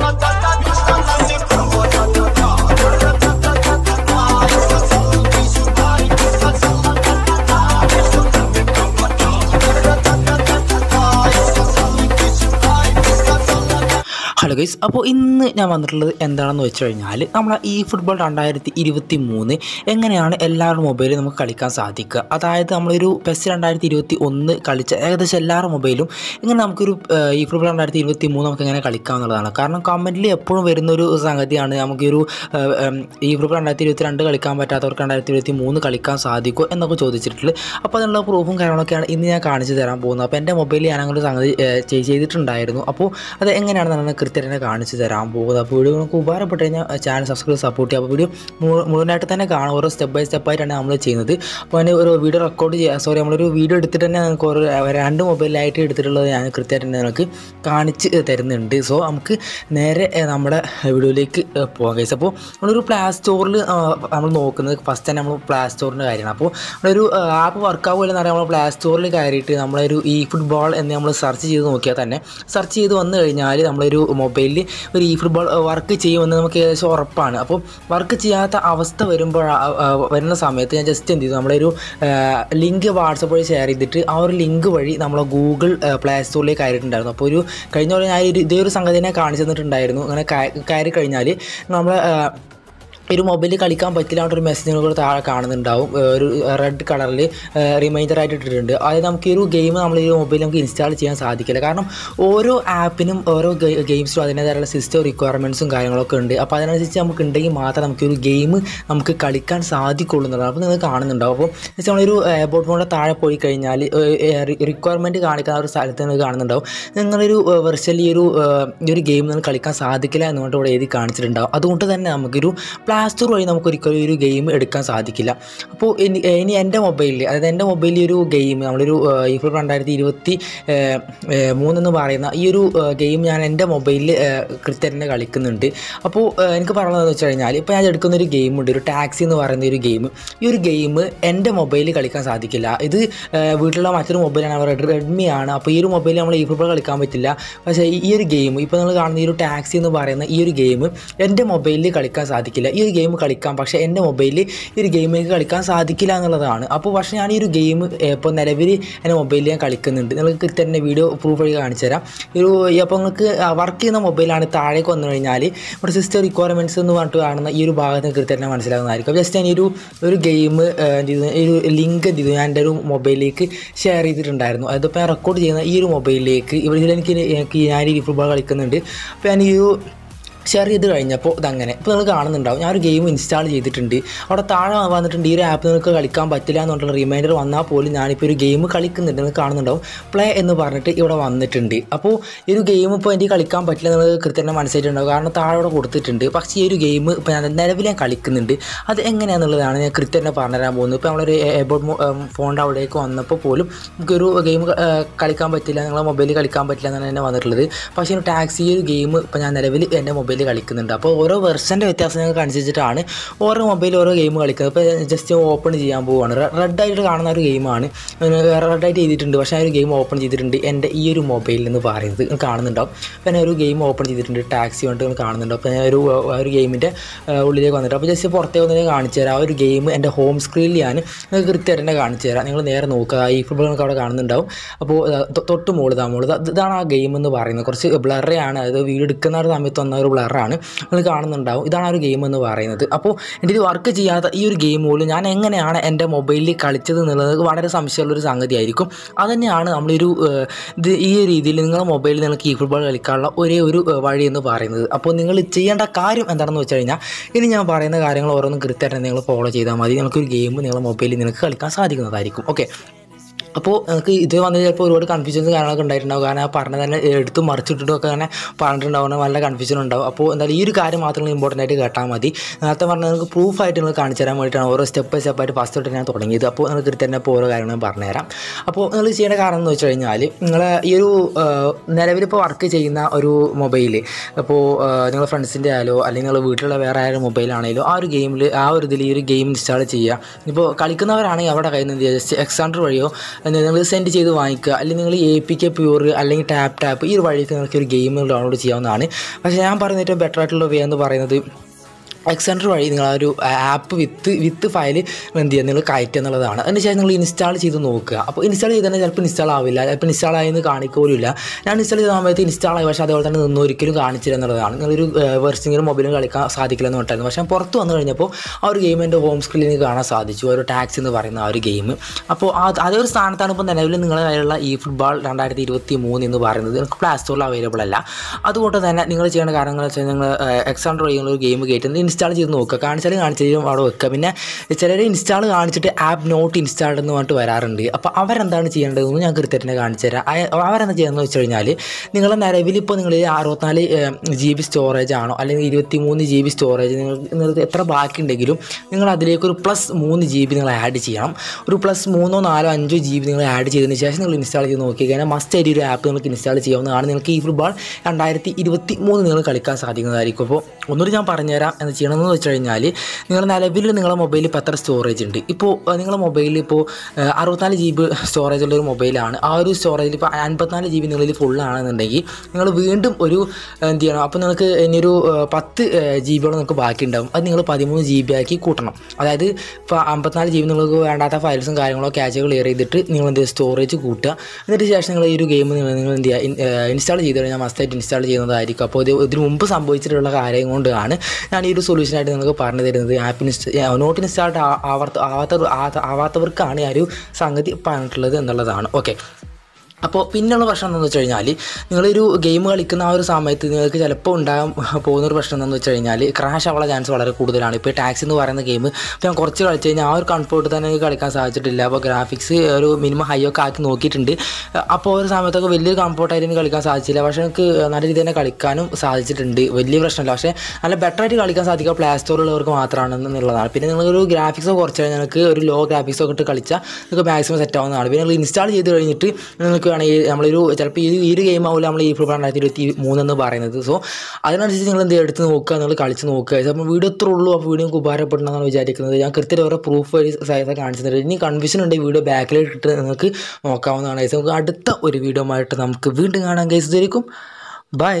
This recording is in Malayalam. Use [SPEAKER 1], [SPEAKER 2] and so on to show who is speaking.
[SPEAKER 1] i ഹലോ ഗൈസ് അപ്പോൾ ഇന്ന് ഞാൻ വന്നിട്ടുള്ളത് എന്താണെന്ന് വെച്ച് കഴിഞ്ഞാൽ നമ്മളെ ഈ ഫുട്ബോൾ രണ്ടായിരത്തി ഇരുപത്തി മൂന്ന് എങ്ങനെയാണ് എല്ലാവരുടെ മൊബൈലും നമുക്ക് കളിക്കാൻ സാധിക്കുക അതായത് നമ്മളൊരു പെസ് രണ്ടായിരത്തി ഇരുപത്തി ഒന്ന് കളിച്ച ഏകദേശം എല്ലാവരുടെ മൊബൈലും ഇങ്ങനെ നമുക്കൊരു ഈ ഫുട്ബോൾ രണ്ടായിരത്തി ഇരുപത്തി മൂന്ന് നമുക്ക് എങ്ങനെ കളിക്കാം എന്നുള്ളതാണ് കാരണം കമൻറ്റിൽ എപ്പോഴും വരുന്ന ഒരു സംഗതിയാണ് നമുക്കൊരു ഈ ഫുട്ബോൾ രണ്ടായിരത്തി ഇരുപത്തി രണ്ട് കളിക്കാൻ പറ്റാത്തവർക്ക് രണ്ടായിരത്തി ഇരുപത്തി മൂന്ന് കളിക്കാൻ സാധിക്കുമോ എന്നൊക്കെ ചോദിച്ചിട്ടുള്ളത് അപ്പോൾ അതിനുള്ള പ്രൂഫും കാര്യങ്ങളൊക്കെയാണ് ഇന്ന് ഞാൻ കാണിച്ചു തരാൻ പോകുന്നത് അപ്പോൾ എൻ്റെ മൊബൈലിൽ ഞാനങ്ങനെ അങ്ങനെ സംഗതി ചെയ്തിട്ടുണ്ടായിരുന്നു അപ്പോൾ അത് എങ്ങനെയാണെന്നാണ് കൃത്യം തന്നെ കാണിച്ചു തരാൻ പോകുന്നത് അപ്പോൾ വീഡിയോ നമുക്ക് ഉപകാരപ്പെട്ട് കഴിഞ്ഞാൽ ചാനൽ സബ്സ്ക്രൈബ് സപ്പോർട്ട് ചെയ്യാം അപ്പോൾ വീഡിയോ മുഴുവനായിട്ട് തന്നെ കാണും ഓരോ സ്റ്റെപ്പ് ബൈ സ്റ്റെപ്പായിട്ടാണ് നമ്മൾ ചെയ്യുന്നത് അപ്പോൾ അതിന് ഒരു വീഡിയോ റെക്കോർഡ് ചെയ്യുക സോറി നമ്മളൊരു വീഡിയോ എടുത്തിട്ട് തന്നെ നമുക്ക് ഓരോ രണ്ട് മൊബൈലായിട്ട് എടുത്തിട്ടുള്ളത് ഞാൻ കൃത്യമായിട്ട് നിങ്ങൾക്ക് കാണിച്ച് തരുന്നുണ്ട് സോ നമുക്ക് നേരെ നമ്മുടെ വീഡിയോയിലേക്ക് പോകാം കേസ് അപ്പോൾ നമ്മളൊരു പ്ലാ സ്റ്റോറിൽ നമ്മൾ നോക്കുന്നത് ഫസ്റ്റ് തന്നെ നമ്മൾ പ്ലാ സ്റ്റോറിൻ്റെ കാര്യമാണ് അപ്പോൾ നമ്മളൊരു ആപ്പ് വർക്കാവ് എന്ന് പറയുമ്പോൾ നമ്മൾ പ്ലാ സ്റ്റോറിൽ കയറിയിട്ട് നമ്മളൊരു ഇ ഫുട്ബോൾ എന്ന് നമ്മൾ സെർച്ച് ചെയ്ത് നോക്കിയാൽ തന്നെ സെർച്ച് ചെയ്ത് വന്നു കഴിഞ്ഞാൽ നമ്മളൊരു മൊബൈലിൽ ഒരു ഈ ഫുട്ബോൾ വർക്ക് ചെയ്യുമെന്ന് നമുക്ക് ഏകദേശം ഉറപ്പാണ് അപ്പോൾ വർക്ക് ചെയ്യാത്ത അവസ്ഥ വരുമ്പോൾ വരുന്ന സമയത്ത് ഞാൻ ജസ്റ്റ് എന്ത് ചെയ്തു നമ്മളൊരു ഒരു ലിങ്ക് വാട്സപ്പ് വഴി ഷെയർ ചെയ്തിട്ട് ആ ഒരു ലിങ്ക് വഴി നമ്മൾ ഗൂഗിൾ പ്ലേ സ്റ്റോറിലേക്ക് ആയിട്ടുണ്ടായിരുന്നു അപ്പോൾ ഒരു കഴിഞ്ഞ പോലെ ഞാൻ ഇതേ ഒരു സംഗതി തന്നെ കാണിച്ചു തന്നിട്ടുണ്ടായിരുന്നു അങ്ങനെ കയറി കഴിഞ്ഞാൽ നമ്മൾ ഒരു മൊബൈലിൽ കളിക്കാൻ പറ്റില്ല ഒരു മെസ്സേജ് കൂടെ താഴെ കാണുന്നുണ്ടാവും ഒരു റെഡ് കളറിൽ റിമൈൻഡർ ആയിട്ട് ഇട്ടിട്ടുണ്ട് അതായത് നമുക്ക് ഈ ഒരു ഗെയിം നമ്മൾ ഈ മൊബൈൽ നമുക്ക് ഇൻസ്റ്റാൾ ചെയ്യാൻ സാധിക്കില്ല കാരണം ഓരോ ആപ്പിനും ഓരോ ഗെയിംസും അതിൻ്റേതായുള്ള സിസ്റ്റം റിക്വയർമെൻറ്റ്സും കാര്യങ്ങളൊക്കെ ഉണ്ട് അപ്പോൾ അതിനനുസരിച്ച് നമുക്ക് ഉണ്ടെങ്കിൽ മാത്രമേ നമുക്ക് ഒരു ഗെയിം നമുക്ക് കളിക്കാൻ സാധിക്കുള്ളൂ അപ്പോൾ നിങ്ങൾ കാണുന്നുണ്ടാവും അപ്പോൾ നമ്മളൊരു ബോട്ട് ഫോണിൻ്റെ താഴെ പോയി കഴിഞ്ഞാൽ റിക്വയർമെൻറ്റ് കാണിക്കുന്ന ഒരു സ്ഥലത്ത് നിങ്ങൾ കാണുന്നുണ്ടാവും നിങ്ങളൊരു വെർച്വലി ഒരു ഒരു ഗെയിം നിങ്ങൾ കളിക്കാൻ സാധിക്കില്ല എന്നുകൊണ്ട് ഇവിടെ എഴുതി കാണിച്ചിട്ടുണ്ടാവും അതുകൊണ്ട് തന്നെ നമുക്കൊരു പ്ലാൻ ആപ്പ് സ്റ്റോർ വഴി നമുക്കൊരിക്കലും ഒരു ഗെയിം എടുക്കാൻ സാധിക്കില്ല അപ്പോൾ ഇനി എൻ്റെ മൊബൈലിൽ അതായത് എൻ്റെ മൊബൈലിൽ ഒരു ഗെയിം നമ്മളൊരു ഇപ്പോൾ രണ്ടായിരത്തി ഇരുപത്തി മൂന്നെന്ന് പറയുന്ന ഈ ഒരു ഗെയിം ഞാൻ എൻ്റെ മൊബൈലിൽ കൃത്യന്നെ കളിക്കുന്നുണ്ട് അപ്പോൾ എനിക്ക് പറയുന്നതെന്ന് വെച്ച് കഴിഞ്ഞാൽ ഇപ്പോൾ ഞാൻ എടുക്കുന്ന ഒരു ഗെയിം ഉണ്ട് ഒരു ടാക്സി എന്ന് പറയുന്ന ഒരു ഗെയിം ഈ ഒരു ഗെയിം എൻ്റെ മൊബൈലിൽ കളിക്കാൻ സാധിക്കില്ല ഇത് വീട്ടിലുള്ള മറ്റൊരു മൊബൈലാണ് റെഡ്മി ആണ് അപ്പോൾ ഈ ഒരു മൊബൈലിൽ നമ്മൾ ഈ ഫുട്ബോൾ കളിക്കാൻ പറ്റില്ല പക്ഷേ ഈ ഒരു ഗെയിം ഇപ്പോൾ നിങ്ങൾ കാണുന്ന ഈ ഒരു ടാക്സി എന്ന് പറയുന്ന ഈ ഒരു ഗെയിം എൻ്റെ മൊബൈലിൽ കളിക്കാൻ സാധിക്കില്ല ഈ ഒരു ഗെയിം കളിക്കാം പക്ഷേ എൻ്റെ മൊബൈലിൽ ഈ ഒരു ഗെയിം എനിക്ക് കളിക്കാൻ സാധിക്കില്ല എന്നുള്ളതാണ് അപ്പോൾ പക്ഷേ ഞാൻ ഈ ഒരു ഗെയിം ഇപ്പോൾ നിലവിൽ എൻ്റെ മൊബൈലിൽ ഞാൻ കളിക്കുന്നുണ്ട് നിങ്ങൾക്ക് തന്നെ വീഡിയോ പ്രൂഫ് വഴി കാണിച്ചു തരാം ഒരു അപ്പോൾ നിങ്ങൾക്ക് വർക്ക് ചെയ്യുന്ന മൊബൈലാണ് താഴേക്ക് വന്നു കഴിഞ്ഞാൽ ഇവിടെ സിസ്റ്റം റിക്വയർമെൻറ്റ്സ് എന്ന് പറഞ്ഞിട്ട് കാണുന്ന ഈ ഒരു ഭാഗത്ത് നിങ്ങൾക്ക് തന്നെ മനസ്സിലാകുന്നതായിരിക്കും ജസ്റ്റ് ഞാൻ ഒരു ഒരു ഗെയിം ഒരു ലിങ്ക് എന്ത് ചെയ്തു ഞാൻ എൻ്റെ ഒരു മൊബൈലിലേക്ക് ഷെയർ ചെയ്തിട്ടുണ്ടായിരുന്നു അതിപ്പോൾ ഞാൻ റെക്കോർഡ് ചെയ്യുന്ന ഈ ഒരു മൊബൈലിലേക്ക് ഇവിടെ എനിക്ക് എനിക്ക് ഞാൻ ഈ ഫുട്ബോൾ കളിക്കുന്നുണ്ട് അപ്പോൾ ഞാൻ ഈ ഒരു ഷെയർ ചെയ്ത് കഴിഞ്ഞപ്പോൾ ഇതങ്ങനെ ഇപ്പോൾ നിങ്ങൾ കാണുന്നുണ്ടാവും ഞാൻ ഒരു ഗെയിം ഇൻസ്റ്റാൾ ചെയ്തിട്ടുണ്ട് അവിടെ താഴെ വന്നിട്ടുണ്ട് ഈ ഒരു ആപ്പ് നിങ്ങൾക്ക് കളിക്കാൻ പറ്റില്ല എന്നുള്ള റിമൈൻഡർ വന്നാൽ പോലും ഞാനിപ്പോൾ ഒരു ഗെയിം കളിക്കുന്നുണ്ട് നിങ്ങൾ കാണുന്നുണ്ടാവും പ്ലേ എന്ന് പറഞ്ഞിട്ട് ഇവിടെ വന്നിട്ടുണ്ട് അപ്പോൾ ഈ ഒരു ഗെയിം ഇപ്പോൾ എനിക്ക് കളിക്കാൻ പറ്റില്ല എന്നുള്ളത് കൃത്യമായിട്ട് മനസ്സിലായിട്ടുണ്ടാവും കാരണം താഴെ ഇവിടെ കൊടുത്തിട്ടുണ്ട് പക്ഷേ ഈ ഒരു ഗെയിം ഇപ്പോൾ ഞാൻ നിലവിൽ ഞാൻ കളിക്കുന്നുണ്ട് അത് എങ്ങനെയാണെന്നുള്ളതാണ് ഞാൻ കൃത്യമായിട്ട് പറഞ്ഞുതരാൻ പോകുന്നത് ഇപ്പോൾ നമ്മളൊരു എബോർഡ് ഫോണിൻ്റെ അവിടേക്ക് വന്നപ്പോൾ പോലും നമുക്കൊരു ഗെയിം കളിക്കാൻ പറ്റില്ല നിങ്ങളെ മൊബൈലിൽ കളിക്കാൻ പറ്റില്ല എന്നാണ് എന്നെ വന്നിട്ടുള്ളത് പക്ഷേ ടാക്സി ഒരു ഗെയിം ഇപ്പോൾ ഞാൻ നിലവിൽ എൻ്റെ മൊബൈൽ മൊബൈൽ കളിക്കുന്നുണ്ട് അപ്പോൾ ഓരോ വെർഷൻ്റെ വ്യത്യാസങ്ങൾക്ക് അനുസരിച്ചിട്ടാണ് ഓരോ മൊബൈൽ ഓരോ ഗെയിം കളിക്കുന്നത് ഇപ്പോൾ ജസ്റ്റ് ഓപ്പൺ ചെയ്യാൻ പോവുകയാണ് റെഡ് ആയിട്ട് കാണുന്ന ഒരു ഗെയിമാണ് റെഡായിട്ട് ചെയ്തിട്ടുണ്ട് പക്ഷേ ആ ഒരു ഗെയിം ഓപ്പൺ ചെയ്തിട്ടുണ്ട് എൻ്റെ ഈ ഒരു മൊബൈലിൽ എന്ന് പറയുന്നത് കാണുന്നുണ്ടാവും ഞാൻ ഒരു ഗെയിം ഓപ്പൺ ചെയ്തിട്ടുണ്ട് ടാക്സി വന്നിട്ട് കാണുന്നുണ്ടാവും അപ്പോൾ ഒരു ഒരു ഗെയിമിൻ്റെ ഉള്ളിലേക്ക് വന്നിട്ട് അപ്പോൾ ജസ്റ്റ് പുറത്തേക്ക് വന്നിട്ട് കാണിച്ചു തരാം ആ ഒരു ഗെയിം എൻ്റെ ഹോം സ്ക്രീനിൽ ഞാൻ നിങ്ങൾക്ക് കൃത്യമായിട്ട് തന്നെ കാണിച്ചു തരാം നിങ്ങൾ നേരെ നോക്കുക ഈ ഫുട്ബോൾ നിങ്ങൾക്ക് അവിടെ കാണുന്നുണ്ടാവും അപ്പോൾ തൊട്ട് മുകളിൽ താ ഇതാണ് ആ ഗെയിം എന്ന് പറയുന്നത് കുറച്ച് ആണ് അതായത് വീട് എടുക്കുന്ന സമയത്ത് വന്ന ഒരു ബ്ലർ കളറാണ് നിങ്ങൾ കാണുന്നുണ്ടാവും ഇതാണ് ഒരു ഗെയിം എന്ന് പറയുന്നത് അപ്പോൾ എൻ്റെ ഇത് വർക്ക് ചെയ്യാത്ത ഈ ഒരു ഗെയിം പോലും ഞാൻ എങ്ങനെയാണ് എൻ്റെ മൊബൈലിൽ കളിച്ചത് എന്നുള്ളത് വളരെ സംശയമുള്ളൊരു സംഗതിയായിരിക്കും അതുതന്നെയാണ് നമ്മളൊരു ഇത് ഈ രീതിയിൽ നിങ്ങളുടെ മൊബൈലിൽ നിങ്ങൾക്ക് ഈ ഫുട്ബോൾ കളിക്കാനുള്ള ഒരേ ഒരു വഴി എന്ന് പറയുന്നത് അപ്പോൾ നിങ്ങൾ ചെയ്യേണ്ട കാര്യം എന്താണെന്ന് വെച്ച് കഴിഞ്ഞാൽ ഇനി ഞാൻ പറയുന്ന കാര്യങ്ങൾ ഓരോന്നും കൃത്യമായിട്ട് നിങ്ങൾ ഫോളോ ചെയ്താൽ മതി നിങ്ങൾക്കൊരു ഗെയിം നിങ്ങളുടെ മൊബൈലിൽ നിങ്ങൾക്ക് കളിക്കാൻ സാധിക്കുന്നതായിരിക്കും ഓക്കെ അപ്പോൾ നിങ്ങൾക്ക് ഇത് വന്നു ചിലപ്പോൾ ഒരുപാട് കൺഫ്യൂഷൻസ് കാര്യങ്ങളൊക്കെ ഉണ്ടായിട്ടുണ്ടാവും കാരണം ആ പറഞ്ഞ തന്നെ എടുത്ത് മറിച്ചിട്ടിട്ടൊക്കെ അങ്ങനെ പറഞ്ഞിട്ടുണ്ടാവുന്ന നല്ല കൺഫ്യൂഷൻ ഉണ്ടാവും അപ്പോൾ എന്തായാലും ഈ ഒരു കാര്യം മാത്രം നിങ്ങൾ ഇമ്പോർട്ടൻ്റ് ആയിട്ട് കേട്ടാൽ മതി നേരത്തെ പറഞ്ഞാൽ നിങ്ങൾക്ക് പ്രൂഫ് ആയിട്ട് നിങ്ങൾ കാണിച്ചു തരാൻ വേണ്ടിയിട്ടാണ് ഓരോ സ്റ്റെപ്പ് ബൈ സ്റ്റെപ്പ് ആയിട്ട് ഫസ്റ്റ് തൊട്ട് ഞാൻ തുടങ്ങിയത് അപ്പോൾ നിങ്ങൾക്ക് ഇതിൽ തന്നെ ഇപ്പോൾ ഓരോ കാര്യങ്ങളും പറഞ്ഞുതരാം അപ്പോൾ നിങ്ങൾ ചെയ്യേണ്ട കാരണം എന്ന് വെച്ച് കഴിഞ്ഞാൽ നിങ്ങൾ ഈ ഒരു നിലവിലിപ്പോൾ വർക്ക് ചെയ്യുന്ന ഒരു മൊബൈൽ ഇപ്പോൾ നിങ്ങൾ ഫ്രണ്ട്സിൻ്റെ ആയാലോ അല്ലെങ്കിൽ നിങ്ങൾ വീട്ടിലുള്ള വേറെ ആയാലും മൊബൈലാണെങ്കിലും ആ ഒരു ഗെയിമിൽ ആ ഒരു ഇതിൽ ഈ ഒരു ഗെയിം ഇൻസ്റ്റാൾ ചെയ്യുക ഇപ്പോൾ കളിക്കുന്നവരാണെങ്കിൽ അവരുടെ കയ്യിൽ നിന്ന് ജസ്റ്റ് എക്സാണ്ടർ വഴിയോ നിങ്ങൾ സെൻഡ് ചെയ്ത് വാങ്ങിക്കുക അല്ലെങ്കിൽ നിങ്ങൾ എ പി കെ പ്യൂർ അല്ലെങ്കിൽ ടാപ്പ് ടാപ്പ് ഈ ഒരു വഴിക്ക് നിങ്ങൾക്ക് ഒരു ഗെയിം ഡൗൺലോഡ് ചെയ്യാവുന്നതാണ് പക്ഷേ ഞാൻ പറയുന്ന ഏറ്റവും ബെറ്റർ ആയിട്ടുള്ള വേ എന്ന് പറയുന്നത് എക്സെൻഡർ വഴി നിങ്ങൾ ആ ഒരു ആപ്പ് വിത്ത് വിത്ത് ഫയൽ എന്ത് ചെയ്യുക നിങ്ങൾ കയറ്റുക എന്നുള്ളതാണ് ശേഷം നിങ്ങൾ ഇൻസ്റ്റാൾ ചെയ്ത് നോക്കുക അപ്പോൾ ഇൻസ്റ്റാൾ ചെയ്ത് തന്നെ ചിലപ്പോൾ ഇൻസ്റ്റാൾ ആവില്ല ചിലപ്പോൾ ഇൻസ്റ്റാൾ ആയെന്ന് കാണിക്കൂലില്ല ഞാൻ ഇൻസ്റ്റാൾ ചെയ്ത സമയത്ത് ഇൻസ്റ്റാൾ ആയി പക്ഷേ അതുപോലെ തന്നെ നിന്ന് ഒരിക്കലും കാണിച്ചില്ല എന്നുള്ളതാണ് നിങ്ങളൊരു വെർസിങ്ങിലും മൊബൈലും കളിക്കാൻ സാധിക്കില്ല എന്ന് പറഞ്ഞായിരുന്നു പക്ഷേ പുറത്ത് വന്നു കഴിഞ്ഞപ്പോൾ ആ ഒരു ഗെയിം എൻ്റെ ഹോം സ്ക്രീനിൽ കാണാൻ സാധിച്ചു ഒരു ടാക്സ് എന്ന് പറയുന്ന ആ ഒരു ഗെയിം അപ്പോൾ അതേ ഒരു സ്ഥാനത്താണ് ഇപ്പോൾ നിലവിൽ നിങ്ങളുടെ കയ്യിലുള്ള ഈ ഫുട്ബോൾ രണ്ടായിരത്തി ഇരുപത്തി മൂന്ന് എന്ന് പറയുന്നത് നിങ്ങൾക്ക് പ്ലേ സ്റ്റോറിൽ അവൈലബിൾ അല്ല അതുകൊണ്ട് തന്നെ നിങ്ങൾ ചെയ്യേണ്ട കാര്യങ്ങൾ വെച്ചാൽ നിങ്ങൾ എക്സാൻഡ്രോ ചെയ്യുന്ന ഒരു ഗെയിം കയറ്റുന്നത് ഇൻസ്റ്റാൾ ചെയ്ത് നോക്കുക കാണിച്ചാലും കാണിച്ചാലും അവിടെ വെക്കുക പിന്നെ ചിലർ ഇൻസ്റ്റാൾ കാണിച്ചിട്ട് ആപ്പ് നോട്ട് ഇൻസ്റ്റാൾഡ് എന്ന് പറഞ്ഞിട്ട് വരാറുണ്ട് അപ്പോൾ അവരെന്താണ് ചെയ്യേണ്ടതെന്ന് ഞാൻ കൃത്യത്തിന് കാണിച്ചു തരാം അവരെന്താ ചെയ്യുന്നതെന്ന് വെച്ച് കഴിഞ്ഞാൽ നിങ്ങളെ നിലവിൽ ഇപ്പോൾ നിങ്ങൾ അറുപത്തിനാല് ജി ബി സ്റ്റോറേജ് ആണോ അല്ലെങ്കിൽ ഇരുപത്തി മൂന്ന് ജി ബി സ്റ്റോറേജ് നിങ്ങൾ നിങ്ങൾക്ക് എത്ര ബാക്കി ഉണ്ടെങ്കിലും നിങ്ങൾ അതിലേക്ക് ഒരു പ്ലസ് മൂന്ന് ജി ബി നിങ്ങൾ ആഡ് ചെയ്യണം ഒരു പ്ലസ് മൂന്നോ നാലോ അഞ്ചോ ജി ബി നിങ്ങൾ ആഡ് ചെയ്തതിന് ശേഷം നിങ്ങൾ ഇൻസ്റ്റാൾ ചെയ്ത് നോക്കി കഴിഞ്ഞാൽ മസ്റ്റ് ആയിട്ട് ഒരു ആപ്പ് നിങ്ങൾക്ക് ഇൻസ്റ്റാൾ ചെയ്യാവുന്നതാണ് നിങ്ങൾക്ക് ഈ ഫുട്ബോൾ രണ്ടായിരത്തി ഇരുപത്തി മൂന്ന് നിങ്ങൾ കളിക്കാൻ സാധിക്കുന്നതായിരിക്കും അപ്പോൾ ഒന്നുകൂടി ഞാൻ പറഞ്ഞുതരാം എന്ന് ചെയ്യണമെന്ന് വെച്ച് കഴിഞ്ഞാൽ നിങ്ങളുടെ നിലവിൽ നിങ്ങളുടെ മൊബൈലിൽ ഇപ്പോൾ എത്ര സ്റ്റോറേജ് ഉണ്ട് ഇപ്പോൾ നിങ്ങളുടെ മൊബൈലിൽ ഇപ്പോൾ അറുപത്തിനാല് ജി ബി സ്റ്റോറേജ് ഉള്ളൊരു ഒരു മൊബൈലാണ് ആ ഒരു സ്റ്റോറേജിൽ ഇപ്പോൾ അൻപത്തിനാല് ജി ബി നിങ്ങളിൽ ഫുള്ളാണെന്നുണ്ടെങ്കിൽ നിങ്ങൾ വീണ്ടും ഒരു എന്ത് ചെയ്യണം അപ്പോൾ നിങ്ങൾക്ക് ഇനിയൊരു പത്ത് ജി ബിയോളം നിങ്ങൾക്ക് ബാക്കി ഉണ്ടാവും അത് നിങ്ങൾ പതിമൂന്ന് ജി ബി ആക്കി കൂട്ടണം അതായത് ഇപ്പോൾ അമ്പത്തിനാല് ജി ബി നിങ്ങൾക്ക് വേണ്ടാത്ത ഫയൽസും കാര്യങ്ങളോ ക്യാച്ച് ക്ലിയർ ചെയ്തിട്ട് നിങ്ങൾ എന്ത് സ്റ്റോറേജ് കൂട്ടുക എന്നിട്ട് ശേഷം നിങ്ങൾ ഈ ഒരു ഗെയിം നിങ്ങൾ നിങ്ങൾ എന്ത് ചെയ്യുക ഇൻസ്റ്റാൾ ചെയ്ത് കഴിഞ്ഞാൽ മസ്റ്റായിട്ട് ഇൻസ്റ്റാൾ ചെയ്യുന്നതായിരിക്കും അപ്പോൾ ഇത് ഇതിന് മുമ്പ് സംഭവിച്ചിട്ടുള്ള കാര്യം കൊണ്ടാണ് ഞാൻ ഈ ഒരു സൊല്യൂഷനായിട്ട് നിങ്ങൾക്ക് പറഞ്ഞു തരുന്നത് ഇൻസ്റ്റാ നോട്ട് ഇൻസ്റ്റാൾഡ് ആവാത്ത ആവാത്ത ആവാത്തവർക്കാണ് ഈ ഒരു സംഗതി പറഞ്ഞിട്ടുള്ളത് എന്നുള്ളതാണ് ഓക്കെ അപ്പോൾ പിന്നെയുള്ള പ്രശ്നം എന്താണെന്ന് വെച്ച് കഴിഞ്ഞാൽ നിങ്ങളൊരു ഗെയിം കളിക്കുന്ന ആ ഒരു സമയത്ത് നിങ്ങൾക്ക് ചിലപ്പോൾ ഉണ്ടാകാൻ പോകുന്ന ഒരു പ്രശ്നം എന്താണെന്ന് വെച്ച് കഴിഞ്ഞാൽ ക്രാഷ് ആവുള്ള ചാൻസ് വളരെ കൂടുതലാണ് ഇപ്പോൾ ടാക്സ് എന്ന് പറയുന്ന ഗെയിം ഞാൻ കുറച്ച് കളിച്ച് കഴിഞ്ഞാൽ ആ ഒരു കംഫോർട്ട് തന്നെ എനിക്ക് കളിക്കാൻ സാധിച്ചിട്ടില്ല അപ്പോൾ ഗ്രാഫിക്സ് ഒരു മിനിമം ഹൈ ഒക്കെ ആക്കി നോക്കിയിട്ടുണ്ട് അപ്പോൾ ഒരു സമയത്തൊക്കെ വലിയൊരു കംഫോർട്ടായിട്ട് എനിക്ക് കളിക്കാൻ സാധിച്ചില്ല പക്ഷേ എനിക്ക് നല്ല രീതിയിൽ തന്നെ കളിക്കാനും സാധിച്ചിട്ടുണ്ട് വലിയ പ്രശ്നമില്ല പക്ഷേ നല്ല ബെറ്റർ ആയിട്ട് കളിക്കാൻ സാധിക്കുക പ്ലേ സ്റ്റോറിലുള്ളവർക്ക് മാത്രമാണ് എന്നുള്ളതാണ് പിന്നെ നിങ്ങളൊരു ഗ്രാഫിക്സ് കുറച്ച് കഴിഞ്ഞാൽ നിങ്ങൾക്ക് ഒരു ലോ ഗ്രാഫിക്സ് ഒക്കെ ഇട്ട് കളിച്ചാൽ നിങ്ങൾക്ക് മാക്സിമം സെറ്റ് ആവുന്നതാണ് പിന്നെ നിങ്ങൾ ഇൻസ്റ്റാൾ ചെയ്ത് കഴിഞ്ഞിട്ട് നിങ്ങൾക്ക് ഈ നമ്മളൊരു ചിലപ്പോൾ ഈ ഒരു ഗെയിം ആവില്ല നമ്മൾ ഈ രണ്ടായിരത്തി ഇരുപത്തി മൂന്നെന്ന് പറയുന്നത് സോ അതിനനുസരിച്ച് നിങ്ങൾ എന്ത് എടുത്ത് നോക്കുക നിങ്ങൾ കളിച്ച് നോക്കുക അപ്പോൾ വീഡിയോ എത്ര ഉള്ളൂ അപ്പോൾ വീഡിയോ നിങ്ങൾക്ക് ഉപകാരപ്പെടണമെന്നാണ് വിചാരിക്കുന്നത് ഞാൻ കൃത്യം ഓരോ പ്രൂഫ് വഴി സൈസ് കാണിച്ചിട്ടുണ്ട് ഇനി കൺഫ്യൂഷൻ ഉണ്ട് വീഡിയോ ബാക്കിലേക്ക് നിങ്ങൾക്ക് നോക്കാവുന്നതാണ് നമുക്ക് അടുത്ത ഒരു വീഡിയോ ആയിട്ട് നമുക്ക് വീണ്ടും കാണാം ഗൈസ് ഇതായിരിക്കും ബൈ